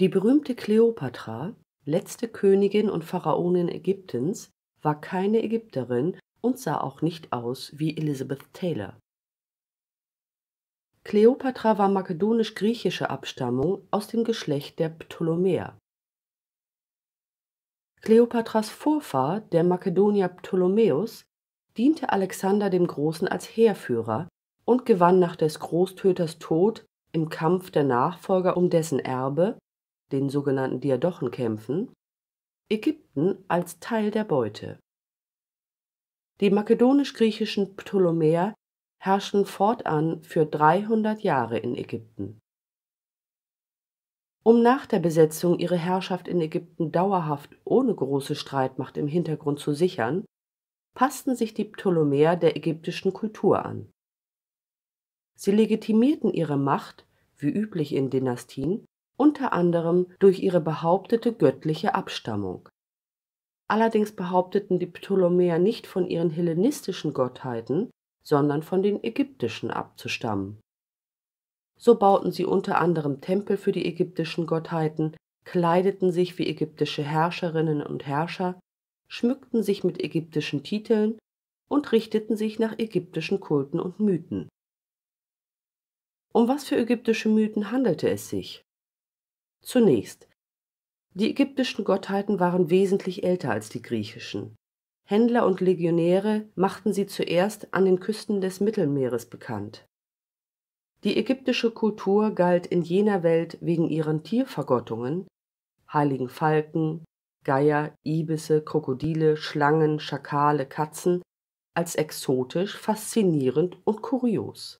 Die berühmte Kleopatra, letzte Königin und Pharaonin Ägyptens, war keine Ägypterin und sah auch nicht aus wie Elizabeth Taylor. Kleopatra war makedonisch-griechischer Abstammung aus dem Geschlecht der Ptolemäer. Kleopatras Vorfahr, der Makedonier Ptolemäus, diente Alexander dem Großen als Heerführer und gewann nach des Großtöters Tod im Kampf der Nachfolger um dessen Erbe den sogenannten Diadochenkämpfen, Ägypten als Teil der Beute. Die makedonisch-griechischen Ptolemäer herrschten fortan für 300 Jahre in Ägypten. Um nach der Besetzung ihre Herrschaft in Ägypten dauerhaft ohne große Streitmacht im Hintergrund zu sichern, passten sich die Ptolemäer der ägyptischen Kultur an. Sie legitimierten ihre Macht, wie üblich in Dynastien, unter anderem durch ihre behauptete göttliche Abstammung. Allerdings behaupteten die Ptolemäer nicht von ihren hellenistischen Gottheiten, sondern von den ägyptischen abzustammen. So bauten sie unter anderem Tempel für die ägyptischen Gottheiten, kleideten sich wie ägyptische Herrscherinnen und Herrscher, schmückten sich mit ägyptischen Titeln und richteten sich nach ägyptischen Kulten und Mythen. Um was für ägyptische Mythen handelte es sich? Zunächst. Die ägyptischen Gottheiten waren wesentlich älter als die griechischen. Händler und Legionäre machten sie zuerst an den Küsten des Mittelmeeres bekannt. Die ägyptische Kultur galt in jener Welt wegen ihren Tiervergottungen heiligen Falken, Geier, Ibisse, Krokodile, Schlangen, Schakale, Katzen als exotisch, faszinierend und kurios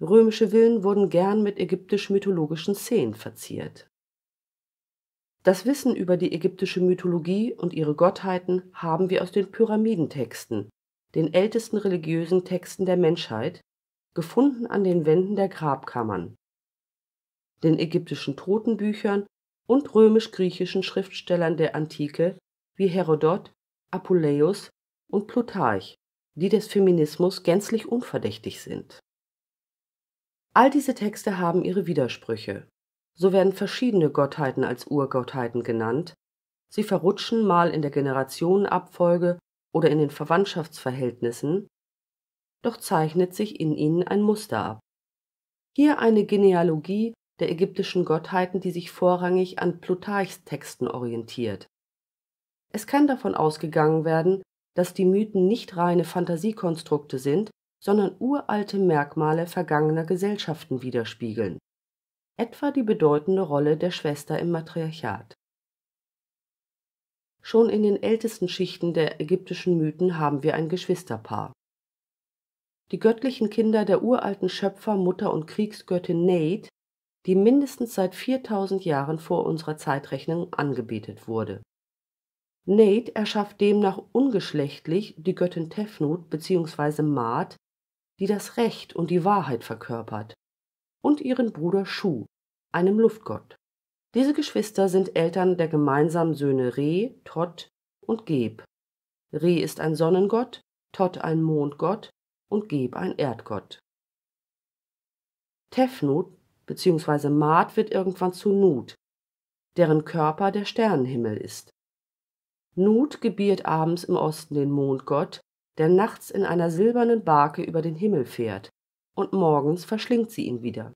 Römische Villen wurden gern mit ägyptisch-mythologischen Szenen verziert. Das Wissen über die ägyptische Mythologie und ihre Gottheiten haben wir aus den Pyramidentexten, den ältesten religiösen Texten der Menschheit, gefunden an den Wänden der Grabkammern, den ägyptischen Totenbüchern und römisch-griechischen Schriftstellern der Antike wie Herodot, Apuleius und Plutarch, die des Feminismus gänzlich unverdächtig sind All diese Texte haben ihre Widersprüche. So werden verschiedene Gottheiten als Urgottheiten genannt, sie verrutschen mal in der Generationenabfolge oder in den Verwandtschaftsverhältnissen, doch zeichnet sich in ihnen ein Muster ab. Hier eine Genealogie der ägyptischen Gottheiten, die sich vorrangig an Plutarchs Texten orientiert. Es kann davon ausgegangen werden, dass die Mythen nicht reine Fantasiekonstrukte sind, sondern uralte Merkmale vergangener Gesellschaften widerspiegeln, etwa die bedeutende Rolle der Schwester im Matriarchat. Schon in den ältesten Schichten der ägyptischen Mythen haben wir ein Geschwisterpaar. Die göttlichen Kinder der uralten Schöpfer, Mutter und Kriegsgöttin Neit, die mindestens seit 4000 Jahren vor unserer Zeitrechnung angebetet wurde. Neit erschafft demnach ungeschlechtlich die Göttin Tefnut bzw. Maat, die das Recht und die Wahrheit verkörpert, und ihren Bruder Shu, einem Luftgott. Diese Geschwister sind Eltern der gemeinsamen Söhne Re, Tot und Geb. Re ist ein Sonnengott, Tot ein Mondgott und Geb ein Erdgott. Tefnut bzw. Maat wird irgendwann zu Nut, deren Körper der Sternenhimmel ist. Nut gebiert abends im Osten den Mondgott, der nachts in einer silbernen Barke über den Himmel fährt, und morgens verschlingt sie ihn wieder.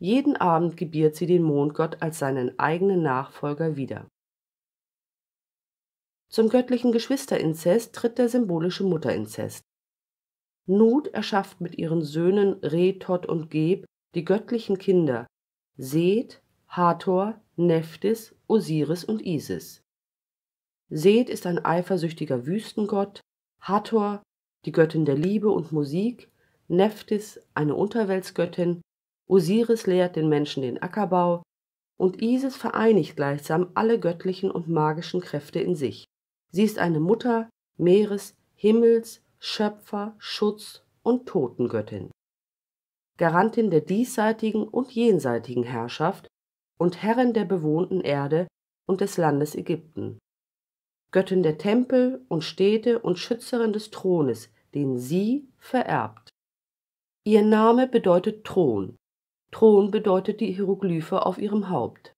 Jeden Abend gebiert sie den Mondgott als seinen eigenen Nachfolger wieder. Zum göttlichen Geschwisterinzest tritt der symbolische Mutterinzest. Nut erschafft mit ihren Söhnen Re, Tot und Geb die göttlichen Kinder Seth, Hathor, Nephthys, Osiris und Isis. Seth ist ein eifersüchtiger Wüstengott, Hathor, die Göttin der Liebe und Musik, Nephthys, eine Unterweltsgöttin, Osiris lehrt den Menschen den Ackerbau und Isis vereinigt gleichsam alle göttlichen und magischen Kräfte in sich. Sie ist eine Mutter, Meeres, Himmels, Schöpfer, Schutz und Totengöttin. Garantin der diesseitigen und jenseitigen Herrschaft und Herrin der bewohnten Erde und des Landes Ägypten Göttin der Tempel und Städte und Schützerin des Thrones, den sie vererbt. Ihr Name bedeutet Thron. Thron bedeutet die Hieroglyphe auf ihrem Haupt.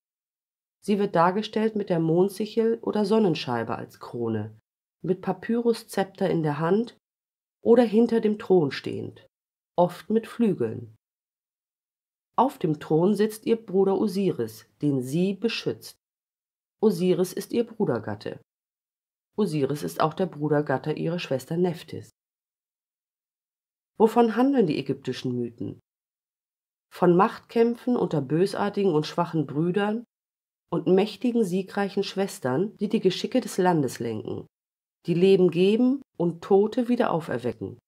Sie wird dargestellt mit der Mondsichel oder Sonnenscheibe als Krone, mit Papyruszepter in der Hand oder hinter dem Thron stehend, oft mit Flügeln. Auf dem Thron sitzt ihr Bruder Osiris, den sie beschützt. Osiris ist ihr Brudergatte. Osiris ist auch der Brudergatter ihrer Schwester Nephthys. Wovon handeln die ägyptischen Mythen? Von Machtkämpfen unter bösartigen und schwachen Brüdern und mächtigen, siegreichen Schwestern, die die Geschicke des Landes lenken, die Leben geben und Tote wieder auferwecken.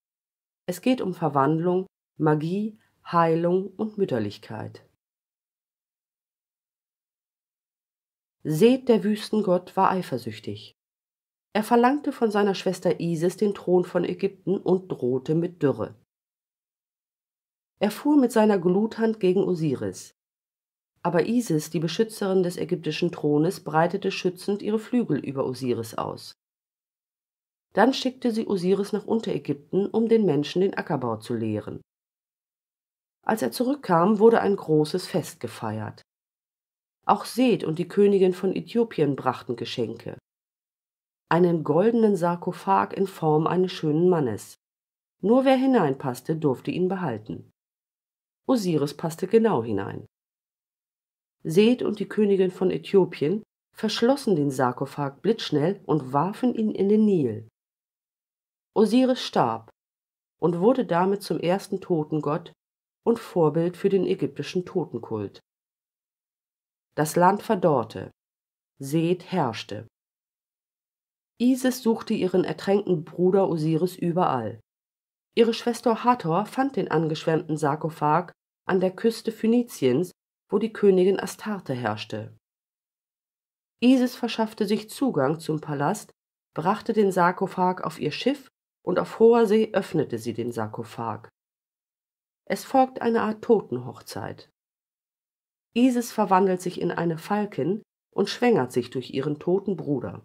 Es geht um Verwandlung, Magie, Heilung und Mütterlichkeit. Seth, der Wüstengott, war eifersüchtig. Er verlangte von seiner Schwester Isis den Thron von Ägypten und drohte mit Dürre. Er fuhr mit seiner Gluthand gegen Osiris. Aber Isis, die Beschützerin des ägyptischen Thrones, breitete schützend ihre Flügel über Osiris aus. Dann schickte sie Osiris nach Unterägypten, um den Menschen den Ackerbau zu lehren. Als er zurückkam, wurde ein großes Fest gefeiert. Auch Seth und die Königin von Äthiopien brachten Geschenke einen goldenen Sarkophag in Form eines schönen Mannes. Nur wer hineinpasste, durfte ihn behalten. Osiris passte genau hinein. Seth und die Königin von Äthiopien verschlossen den Sarkophag blitzschnell und warfen ihn in den Nil. Osiris starb und wurde damit zum ersten Totengott und Vorbild für den ägyptischen Totenkult. Das Land verdorrte, Seth herrschte. Isis suchte ihren ertränkten Bruder Osiris überall. Ihre Schwester Hathor fand den angeschwemmten Sarkophag an der Küste Phöniziens, wo die Königin Astarte herrschte. Isis verschaffte sich Zugang zum Palast, brachte den Sarkophag auf ihr Schiff und auf hoher See öffnete sie den Sarkophag. Es folgt eine Art Totenhochzeit. Isis verwandelt sich in eine Falkin und schwängert sich durch ihren toten Bruder.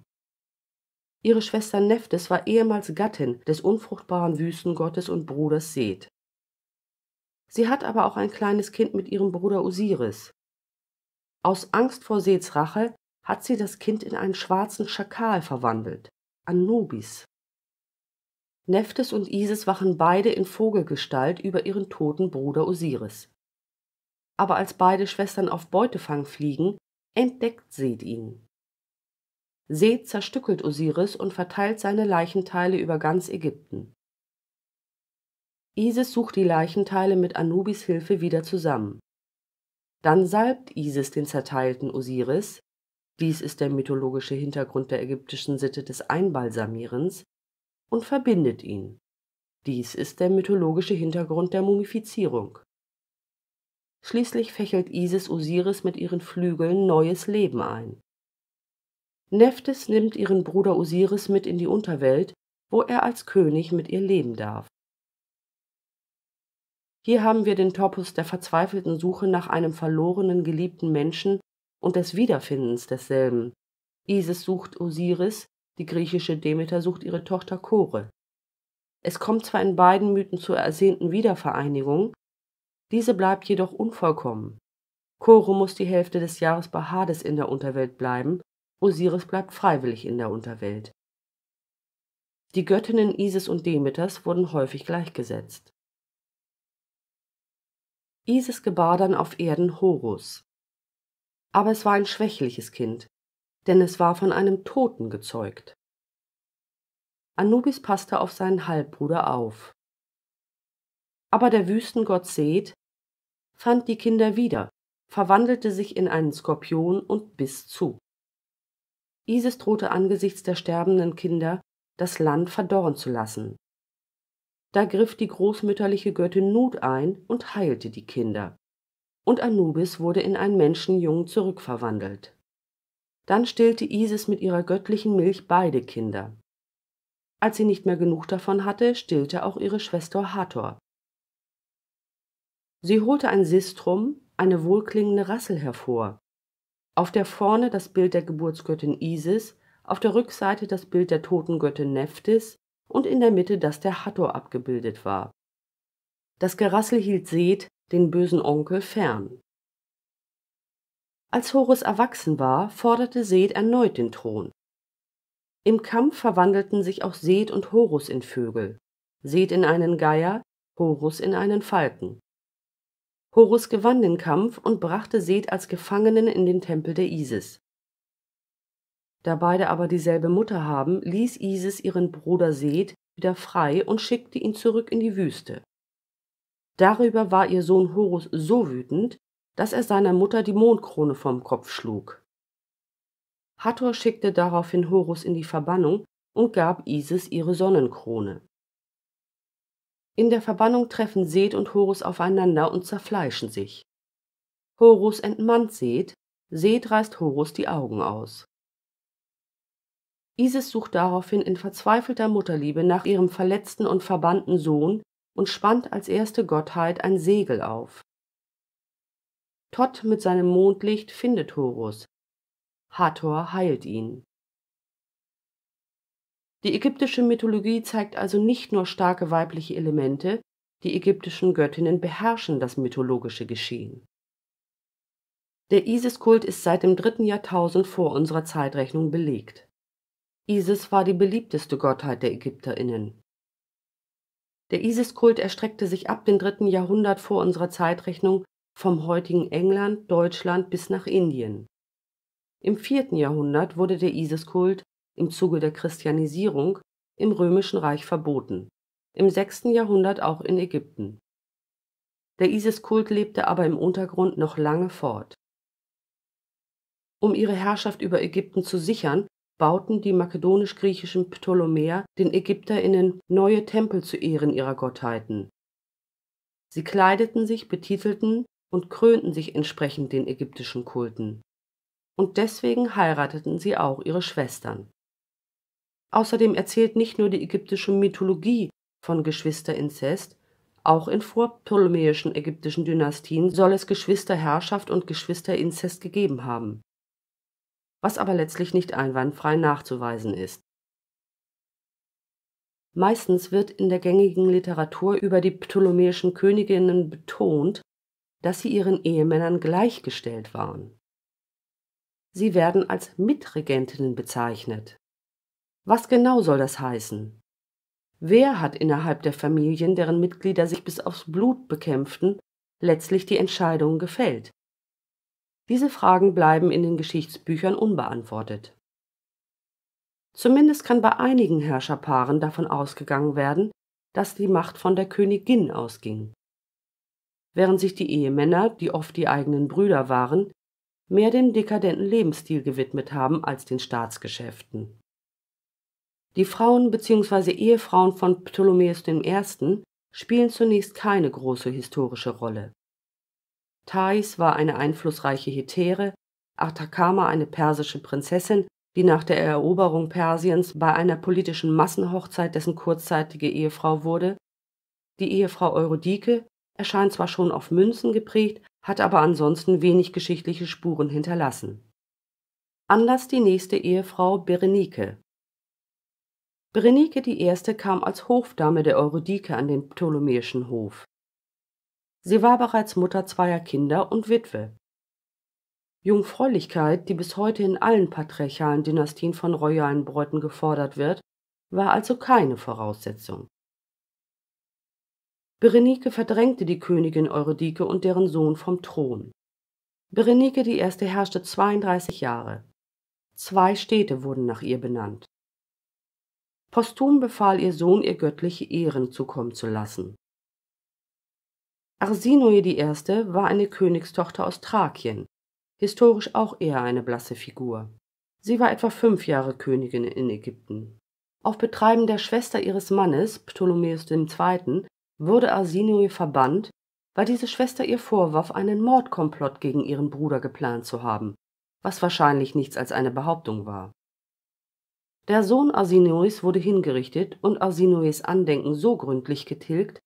Ihre Schwester Nephthys war ehemals Gattin des unfruchtbaren Wüstengottes und Bruders Seth. Sie hat aber auch ein kleines Kind mit ihrem Bruder Osiris. Aus Angst vor Seths Rache hat sie das Kind in einen schwarzen Schakal verwandelt, Anubis. Nephthys und Isis wachen beide in Vogelgestalt über ihren toten Bruder Osiris. Aber als beide Schwestern auf Beutefang fliegen, entdeckt Seth ihn. Seth zerstückelt Osiris und verteilt seine Leichenteile über ganz Ägypten. Isis sucht die Leichenteile mit Anubis Hilfe wieder zusammen. Dann salbt Isis den zerteilten Osiris dies ist der mythologische Hintergrund der ägyptischen Sitte des Einbalsamierens und verbindet ihn. Dies ist der mythologische Hintergrund der Mumifizierung. Schließlich fächelt Isis Osiris mit ihren Flügeln neues Leben ein. Neftis nimmt ihren Bruder Osiris mit in die Unterwelt, wo er als König mit ihr leben darf. Hier haben wir den Topos der verzweifelten Suche nach einem verlorenen geliebten Menschen und des Wiederfindens desselben. Isis sucht Osiris, die griechische Demeter sucht ihre Tochter Chore. Es kommt zwar in beiden Mythen zur ersehnten Wiedervereinigung, diese bleibt jedoch unvollkommen. Chore muss die Hälfte des Jahres bei Hades in der Unterwelt bleiben Osiris bleibt freiwillig in der Unterwelt. Die Göttinnen Isis und Demeters wurden häufig gleichgesetzt. Isis gebar dann auf Erden Horus. Aber es war ein schwächliches Kind, denn es war von einem Toten gezeugt. Anubis passte auf seinen Halbbruder auf. Aber der Wüstengott Seth fand die Kinder wieder, verwandelte sich in einen Skorpion und biss zu. Isis drohte angesichts der sterbenden Kinder, das Land verdorren zu lassen. Da griff die großmütterliche Göttin Nut ein und heilte die Kinder. Und Anubis wurde in einen Menschenjungen zurückverwandelt. Dann stillte Isis mit ihrer göttlichen Milch beide Kinder. Als sie nicht mehr genug davon hatte, stillte auch ihre Schwester Hathor. Sie holte ein Sistrum, eine wohlklingende Rassel hervor, auf der vorne das Bild der Geburtsgöttin Isis, auf der Rückseite das Bild der Totengöttin Nephthys und in der Mitte das der Hathor abgebildet war. Das Gerassel hielt Seth, den bösen Onkel, fern. Als Horus erwachsen war, forderte Seth erneut den Thron. Im Kampf verwandelten sich auch Seth und Horus in Vögel, Seth in einen Geier, Horus in einen Falken. Horus gewann den Kampf und brachte Seth als Gefangenen in den Tempel der Isis. Da beide aber dieselbe Mutter haben, ließ Isis ihren Bruder Seth wieder frei und schickte ihn zurück in die Wüste. Darüber war ihr Sohn Horus so wütend, dass er seiner Mutter die Mondkrone vom Kopf schlug. Hathor schickte daraufhin Horus in die Verbannung und gab Isis ihre Sonnenkrone in der Verbannung treffen Seth und Horus aufeinander und zerfleischen sich. Horus entmannt Seth, Seth reißt Horus die Augen aus. Isis sucht daraufhin in verzweifelter Mutterliebe nach ihrem verletzten und verbannten Sohn und spannt als erste Gottheit ein Segel auf. Todd mit seinem Mondlicht findet Horus. Hathor heilt ihn. Die ägyptische Mythologie zeigt also nicht nur starke weibliche Elemente, die ägyptischen Göttinnen beherrschen das mythologische Geschehen. Der Isis-Kult ist seit dem dritten Jahrtausend vor unserer Zeitrechnung belegt. Isis war die beliebteste Gottheit der Ägypterinnen. Der Isis-Kult erstreckte sich ab dem dritten Jahrhundert vor unserer Zeitrechnung vom heutigen England, Deutschland bis nach Indien. Im vierten Jahrhundert wurde der Isis-Kult im Zuge der Christianisierung im Römischen Reich verboten, im 6. Jahrhundert auch in Ägypten. Der Isis-Kult lebte aber im Untergrund noch lange fort. Um ihre Herrschaft über Ägypten zu sichern, bauten die makedonisch-griechischen Ptolemäer den Ägypterinnen neue Tempel zu Ehren ihrer Gottheiten. Sie kleideten sich, betitelten und krönten sich entsprechend den ägyptischen Kulten. Und deswegen heirateten sie auch ihre Schwestern. Außerdem erzählt nicht nur die ägyptische Mythologie von Geschwisterinzest, auch in vorptolemäischen ägyptischen Dynastien soll es Geschwisterherrschaft und Geschwisterinzest gegeben haben, was aber letztlich nicht einwandfrei nachzuweisen ist. Meistens wird in der gängigen Literatur über die ptolemäischen Königinnen betont, dass sie ihren Ehemännern gleichgestellt waren. Sie werden als Mitregentinnen bezeichnet was genau soll das heißen? Wer hat innerhalb der Familien, deren Mitglieder sich bis aufs Blut bekämpften, letztlich die Entscheidung gefällt? Diese Fragen bleiben in den Geschichtsbüchern unbeantwortet. Zumindest kann bei einigen Herrscherpaaren davon ausgegangen werden, dass die Macht von der Königin ausging. Während sich die Ehemänner, die oft die eigenen Brüder waren, mehr dem dekadenten Lebensstil gewidmet haben als den Staatsgeschäften. Die Frauen bzw. Ehefrauen von Ptolemäus I. spielen zunächst keine große historische Rolle. Thais war eine einflussreiche Hetäre, Atacama eine persische Prinzessin, die nach der Eroberung Persiens bei einer politischen Massenhochzeit dessen kurzzeitige Ehefrau wurde. Die Ehefrau Eurydike erscheint zwar schon auf Münzen geprägt, hat aber ansonsten wenig geschichtliche Spuren hinterlassen. Anlass die nächste Ehefrau Berenike. Berenike I. kam als Hofdame der Eurydike an den ptolemäischen Hof. Sie war bereits Mutter zweier Kinder und Witwe. Jungfräulichkeit, die bis heute in allen patriarchalen Dynastien von royalen Bräuten gefordert wird, war also keine Voraussetzung. Berenike verdrängte die Königin Eurydike und deren Sohn vom Thron. Berenike I. herrschte 32 Jahre. Zwei Städte wurden nach ihr benannt. Posthum befahl ihr Sohn, ihr göttliche Ehren zukommen zu lassen. Arsinoe I. war eine Königstochter aus Thrakien, historisch auch eher eine blasse Figur. Sie war etwa fünf Jahre Königin in Ägypten. Auf Betreiben der Schwester ihres Mannes, Ptolemäus II., wurde Arsinoe verbannt, weil diese Schwester ihr vorwarf, einen Mordkomplott gegen ihren Bruder geplant zu haben, was wahrscheinlich nichts als eine Behauptung war der Sohn Asinois wurde hingerichtet und Asinois Andenken so gründlich getilgt,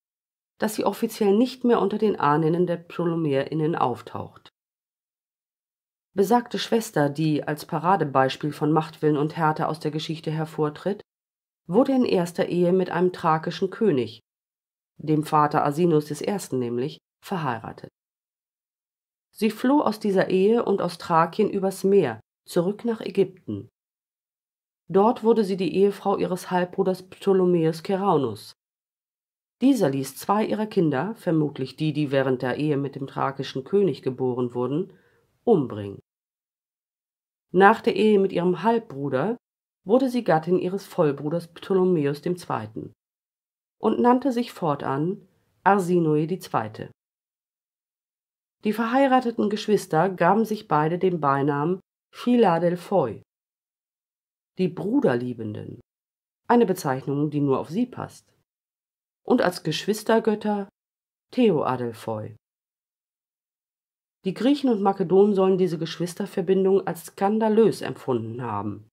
dass sie offiziell nicht mehr unter den Ahnen der PtolemäerInnen auftaucht. Besagte Schwester, die als Paradebeispiel von Machtwillen und Härte aus der Geschichte hervortritt, wurde in erster Ehe mit einem thrakischen König, dem Vater Asinus I. nämlich, verheiratet. Sie floh aus dieser Ehe und aus Thrakien übers Meer zurück nach Ägypten, Dort wurde sie die Ehefrau ihres Halbbruders Ptolemäus Keraunus. Dieser ließ zwei ihrer Kinder, vermutlich die, die während der Ehe mit dem thrakischen König geboren wurden, umbringen. Nach der Ehe mit ihrem Halbbruder wurde sie Gattin ihres Vollbruders Ptolemäus II. und nannte sich fortan Arsinoe II. Die verheirateten Geschwister gaben sich beide den Beinamen Philadelphoi, die Bruderliebenden, eine Bezeichnung, die nur auf sie passt, und als Geschwistergötter Theoadelphoi. Die Griechen und Makedonen sollen diese Geschwisterverbindung als skandalös empfunden haben,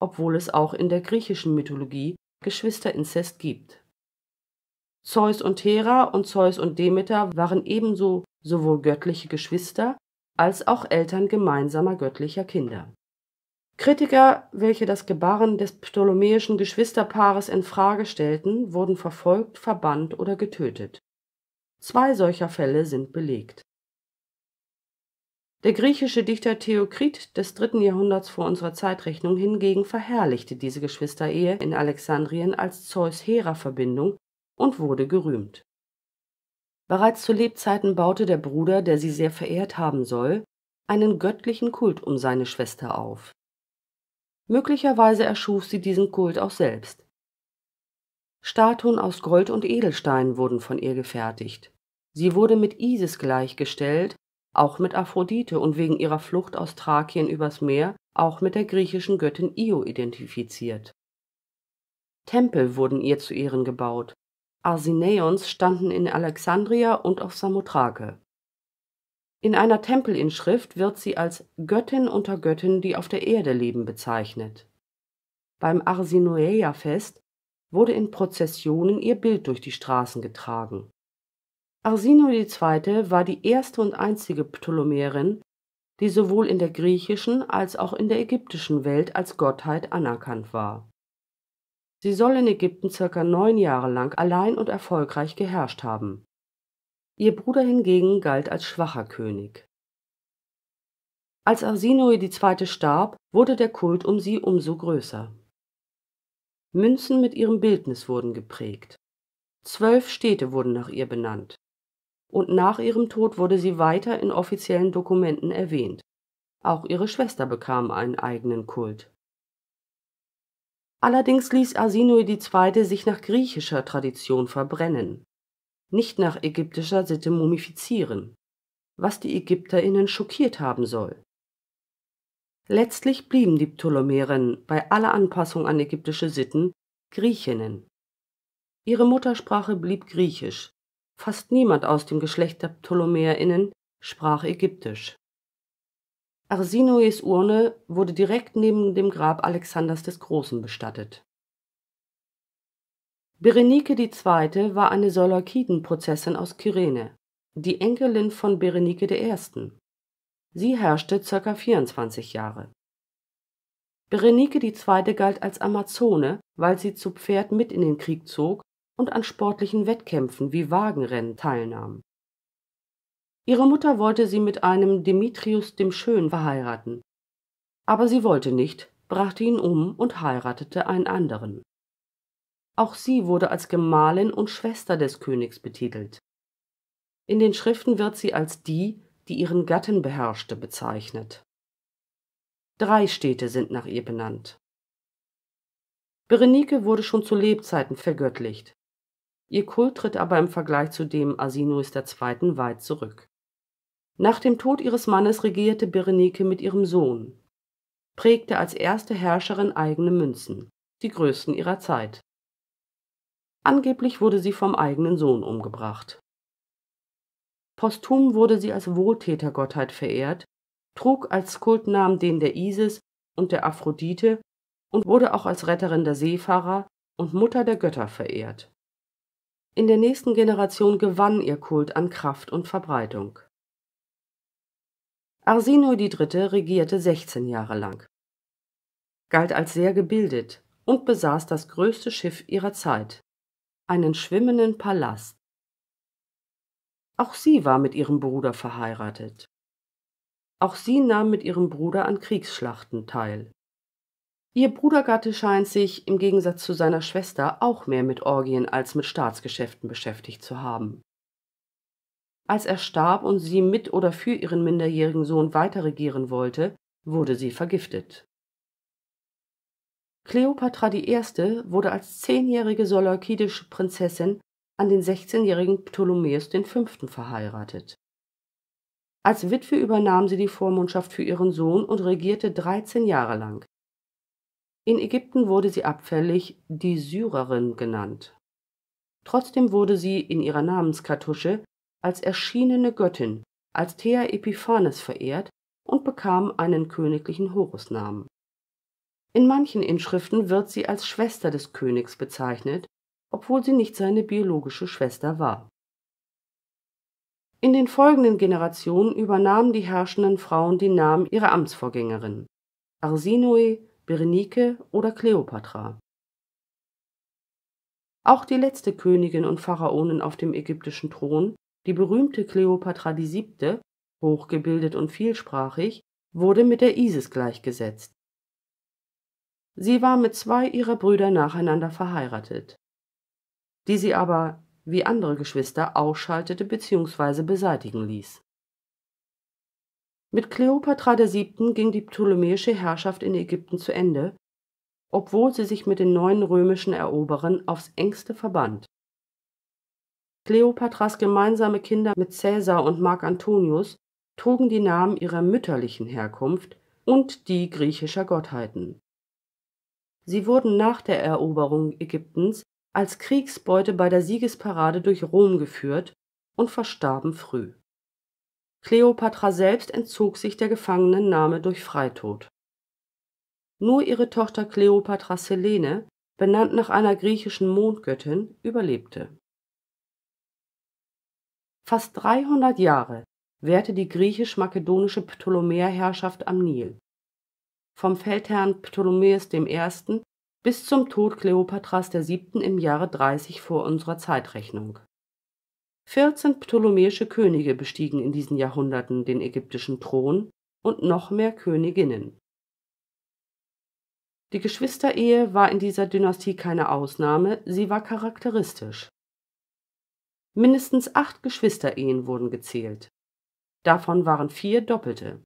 obwohl es auch in der griechischen Mythologie Geschwisterinzest gibt. Zeus und Hera und Zeus und Demeter waren ebenso sowohl göttliche Geschwister als auch Eltern gemeinsamer göttlicher Kinder. Kritiker, welche das Gebaren des ptolemäischen Geschwisterpaares in Frage stellten, wurden verfolgt, verbannt oder getötet. Zwei solcher Fälle sind belegt. Der griechische Dichter Theokrit des dritten Jahrhunderts vor unserer Zeitrechnung hingegen verherrlichte diese Geschwisterehe in Alexandrien als Zeus-Hera-Verbindung und wurde gerühmt. Bereits zu Lebzeiten baute der Bruder, der sie sehr verehrt haben soll, einen göttlichen Kult um seine Schwester auf Möglicherweise erschuf sie diesen Kult auch selbst. Statuen aus Gold und Edelstein wurden von ihr gefertigt. Sie wurde mit Isis gleichgestellt, auch mit Aphrodite und wegen ihrer Flucht aus Thrakien übers Meer auch mit der griechischen Göttin Io identifiziert. Tempel wurden ihr zu Ehren gebaut. Arsineons standen in Alexandria und auf Samothrake. In einer Tempelinschrift wird sie als Göttin unter Göttinnen, die auf der Erde leben, bezeichnet. Beim Arsinoeia-Fest wurde in Prozessionen ihr Bild durch die Straßen getragen. Arsino II. war die erste und einzige Ptolemäerin, die sowohl in der griechischen als auch in der ägyptischen Welt als Gottheit anerkannt war. Sie soll in Ägypten circa neun Jahre lang allein und erfolgreich geherrscht haben Ihr Bruder hingegen galt als schwacher König. Als Arsinoe II. starb, wurde der Kult um sie umso größer. Münzen mit ihrem Bildnis wurden geprägt. Zwölf Städte wurden nach ihr benannt. Und nach ihrem Tod wurde sie weiter in offiziellen Dokumenten erwähnt. Auch ihre Schwester bekam einen eigenen Kult. Allerdings ließ Arsinoe II. sich nach griechischer Tradition verbrennen nicht nach ägyptischer Sitte mumifizieren, was die Ägypterinnen schockiert haben soll. Letztlich blieben die Ptolemäerinnen bei aller Anpassung an ägyptische Sitten Griechinnen. Ihre Muttersprache blieb griechisch. Fast niemand aus dem Geschlecht der Ptolomäerinnen sprach ägyptisch. Arsinoes Urne wurde direkt neben dem Grab Alexanders des Großen bestattet Berenike II. war eine Seleukiden-Prinzessin aus Kyrene, die Enkelin von Berenike I. Sie herrschte ca. 24 Jahre. Berenike II. galt als Amazone, weil sie zu Pferd mit in den Krieg zog und an sportlichen Wettkämpfen wie Wagenrennen teilnahm. Ihre Mutter wollte sie mit einem Demetrius dem Schönen verheiraten, aber sie wollte nicht, brachte ihn um und heiratete einen anderen. Auch sie wurde als Gemahlin und Schwester des Königs betitelt. In den Schriften wird sie als die, die ihren Gatten beherrschte, bezeichnet. Drei Städte sind nach ihr benannt. Berenike wurde schon zu Lebzeiten vergöttlicht. Ihr Kult tritt aber im Vergleich zu dem Asinus II. weit zurück. Nach dem Tod ihres Mannes regierte Berenike mit ihrem Sohn, prägte als erste Herrscherin eigene Münzen, die größten ihrer Zeit Angeblich wurde sie vom eigenen Sohn umgebracht. Posthum wurde sie als Wohltätergottheit verehrt, trug als Kultnamen den der Isis und der Aphrodite und wurde auch als Retterin der Seefahrer und Mutter der Götter verehrt. In der nächsten Generation gewann ihr Kult an Kraft und Verbreitung. Arsinoe III. regierte 16 Jahre lang, galt als sehr gebildet und besaß das größte Schiff ihrer Zeit, einen schwimmenden Palast. Auch sie war mit ihrem Bruder verheiratet. Auch sie nahm mit ihrem Bruder an Kriegsschlachten teil. Ihr Brudergatte scheint sich im Gegensatz zu seiner Schwester auch mehr mit Orgien als mit Staatsgeschäften beschäftigt zu haben. Als er starb und sie mit oder für ihren minderjährigen Sohn weiterregieren wollte, wurde sie vergiftet. Kleopatra I. wurde als zehnjährige seleukidische Prinzessin an den 16-jährigen Ptolemaios V. verheiratet. Als Witwe übernahm sie die Vormundschaft für ihren Sohn und regierte 13 Jahre lang. In Ägypten wurde sie abfällig die Syrerin genannt. Trotzdem wurde sie in ihrer Namenskartusche als erschienene Göttin, als Thea Epiphanes verehrt und bekam einen königlichen Horusnamen in manchen Inschriften wird sie als Schwester des Königs bezeichnet, obwohl sie nicht seine biologische Schwester war. In den folgenden Generationen übernahmen die herrschenden Frauen die Namen ihrer Amtsvorgängerin, Arsinoe, Berenike oder Kleopatra. Auch die letzte Königin und Pharaonin auf dem ägyptischen Thron, die berühmte Kleopatra VII., hochgebildet und vielsprachig, wurde mit der Isis gleichgesetzt Sie war mit zwei ihrer Brüder nacheinander verheiratet, die sie aber wie andere Geschwister ausschaltete bzw. beseitigen ließ. Mit Kleopatra VII. ging die ptolemäische Herrschaft in Ägypten zu Ende, obwohl sie sich mit den neuen römischen Eroberern aufs engste verband. Kleopatras gemeinsame Kinder mit Caesar und Mark Antonius trugen die Namen ihrer mütterlichen Herkunft und die griechischer Gottheiten Sie wurden nach der Eroberung Ägyptens als Kriegsbeute bei der Siegesparade durch Rom geführt und verstarben früh. Kleopatra selbst entzog sich der Gefangennahme durch Freitod. Nur ihre Tochter Kleopatra Selene, benannt nach einer griechischen Mondgöttin, überlebte. Fast 300 Jahre währte die griechisch-makedonische Ptolemäerherrschaft am Nil vom Feldherrn Ptolemäus I. bis zum Tod Kleopatras VII. im Jahre 30 vor unserer Zeitrechnung. 14 ptolemäische Könige bestiegen in diesen Jahrhunderten den ägyptischen Thron und noch mehr Königinnen. Die Geschwisterehe war in dieser Dynastie keine Ausnahme, sie war charakteristisch. Mindestens acht Geschwisterehen wurden gezählt. Davon waren vier doppelte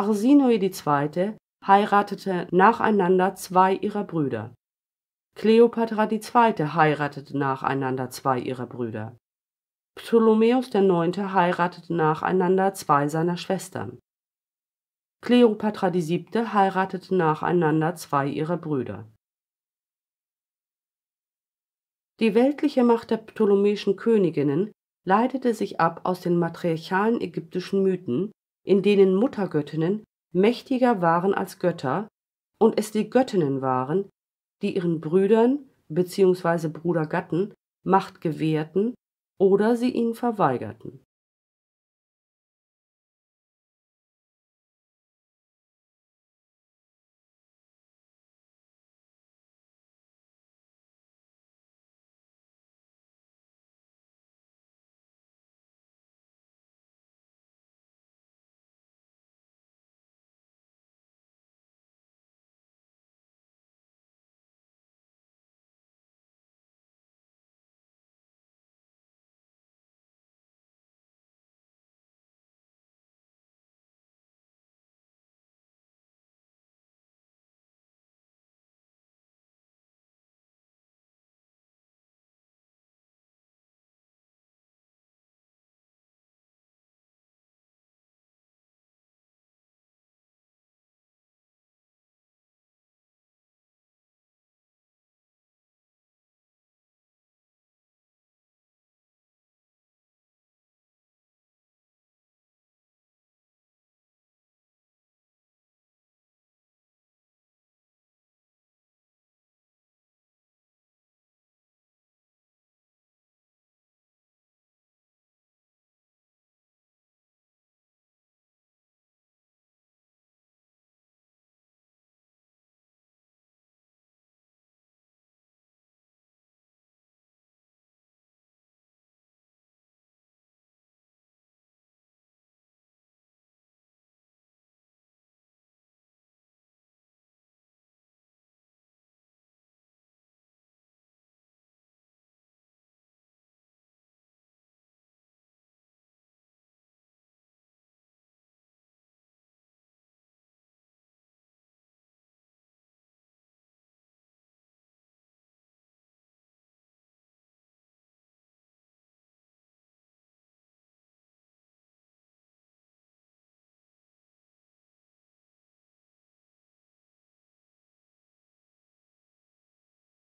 Arsinoe II. heiratete nacheinander zwei ihrer Brüder. Kleopatra II. heiratete nacheinander zwei ihrer Brüder. Ptolemäus IX. heiratete nacheinander zwei seiner Schwestern. Kleopatra VII. heiratete nacheinander zwei ihrer Brüder. Die weltliche Macht der ptolemäischen Königinnen leitete sich ab aus den matriarchalen ägyptischen Mythen in denen Muttergöttinnen mächtiger waren als Götter und es die Göttinnen waren, die ihren Brüdern bzw. Brudergatten Macht gewährten oder sie ihnen verweigerten